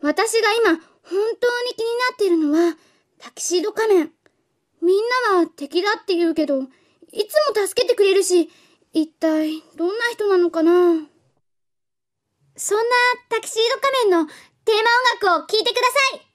私が今本当に気になっているのはタキシード仮面。みんなは敵だって言うけど、いつも助けてくれるし、一体どんな人なのかなそんなタキシード仮面のテーマ音楽を聴いてください